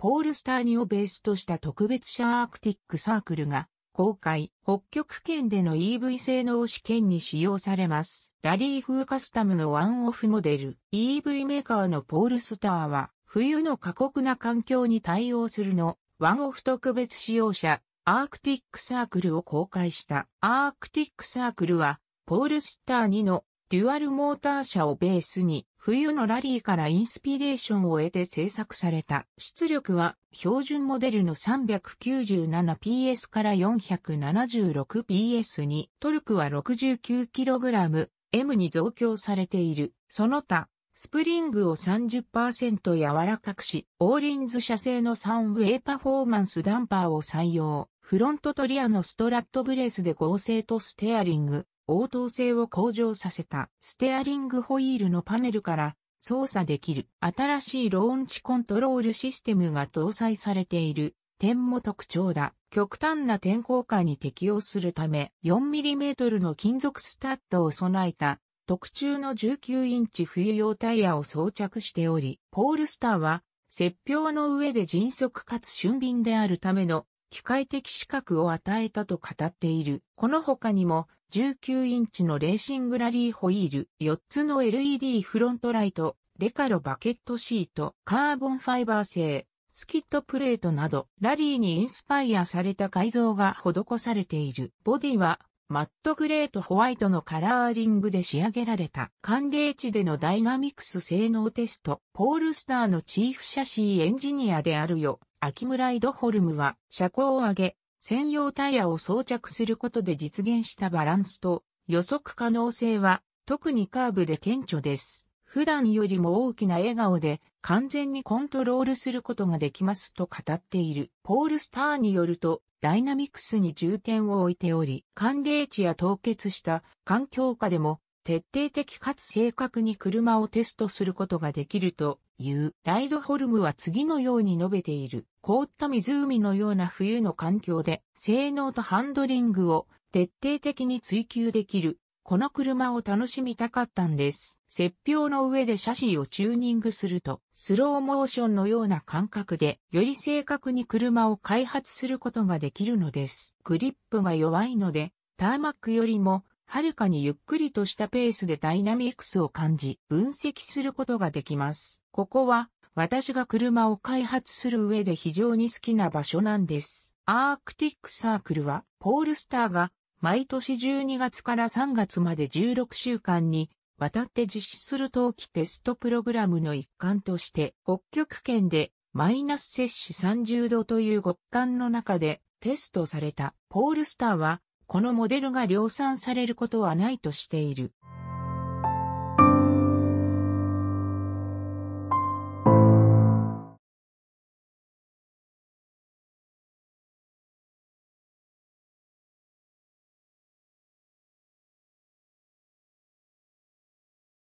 ポール・スターニをベースとした特別車アークティックサークルが、公開、北極圏での EV 性能試験に使用されます。ラリー風カスタムのワンオフモデル、EV メーカーのポールスターは、冬の過酷な環境に対応するの、ワンオフ特別使用車、アークティックサークルを公開した。アークティックサークルは、ポールスター2のデュアルモーター車をベースに、冬のラリーからインスピレーションを得て製作された。出力は、標準モデルの 397PS から 476PS に、トルクは 69kg、M に増強されている。その他、スプリングを30%柔らかくし、オーリンズ社製のサンウェイパフォーマンスダンパーを採用。フロントとリアのストラットブレースで合成とステアリング、応答性を向上させたステアリングホイールのパネルから操作できる新しいローンチコントロールシステムが搭載されている点も特徴だ。極端な天候下に適用するため 4mm の金属スタッドを備えた特注の19インチ冬用タイヤを装着しており、ポールスターは、雪氷の上で迅速かつ俊敏であるための機械的資格を与えたと語っている。この他にも、19インチのレーシングラリーホイール、4つの LED フロントライト、レカロバケットシート、カーボンファイバー製、スキットプレートなど、ラリーにインスパイアされた改造が施されている。ボディは、マットグレーとホワイトのカラーリングで仕上げられた。寒冷地でのダイナミクス性能テスト、ポールスターのチーフシャシーエンジニアであるよ。秋村イドホルムは車高を上げ、専用タイヤを装着することで実現したバランスと予測可能性は特にカーブで顕著です。普段よりも大きな笑顔で完全にコントロールすることができますと語っている。ポールスターによるとダイナミクスに重点を置いており、寒冷地や凍結した環境下でも徹底的かつ正確に車をテストすることができるというライドホルムは次のように述べている。凍った湖のような冬の環境で性能とハンドリングを徹底的に追求できる、この車を楽しみたかったんです。雪氷の上でシャシーをチューニングすると、スローモーションのような感覚で、より正確に車を開発することができるのです。グリップが弱いので、ターマックよりも、はるかにゆっくりとしたペースでダイナミックスを感じ、分析することができます。ここは、私が車を開発する上で非常に好きな場所なんです。アークティックサークルは、ポールスターが、毎年12月から3月まで16週間に、わたって実施する冬季テストプログラムの一環として、北極圏で、マイナス摂氏30度という極寒の中で、テストされた、ポールスターは、このモデルが量産されることはないとしている。